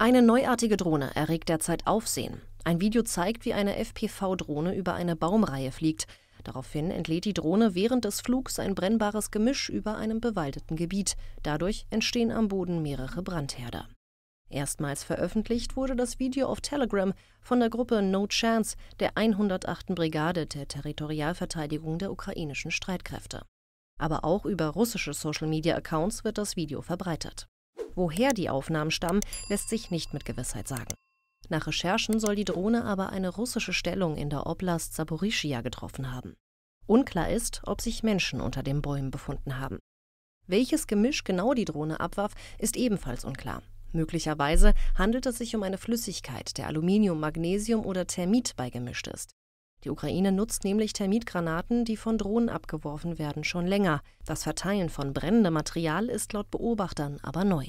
Eine neuartige Drohne erregt derzeit Aufsehen. Ein Video zeigt, wie eine FPV-Drohne über eine Baumreihe fliegt. Daraufhin entlädt die Drohne während des Flugs ein brennbares Gemisch über einem bewaldeten Gebiet. Dadurch entstehen am Boden mehrere Brandherder. Erstmals veröffentlicht wurde das Video auf Telegram von der Gruppe No Chance der 108. Brigade der Territorialverteidigung der ukrainischen Streitkräfte. Aber auch über russische Social-Media-Accounts wird das Video verbreitet. Woher die Aufnahmen stammen, lässt sich nicht mit Gewissheit sagen. Nach Recherchen soll die Drohne aber eine russische Stellung in der Oblast Saporischia getroffen haben. Unklar ist, ob sich Menschen unter den Bäumen befunden haben. Welches Gemisch genau die Drohne abwarf, ist ebenfalls unklar. Möglicherweise handelt es sich um eine Flüssigkeit, der Aluminium, Magnesium oder Thermit beigemischt ist. Die Ukraine nutzt nämlich Thermitgranaten, die von Drohnen abgeworfen werden, schon länger. Das Verteilen von brennendem Material ist laut Beobachtern aber neu.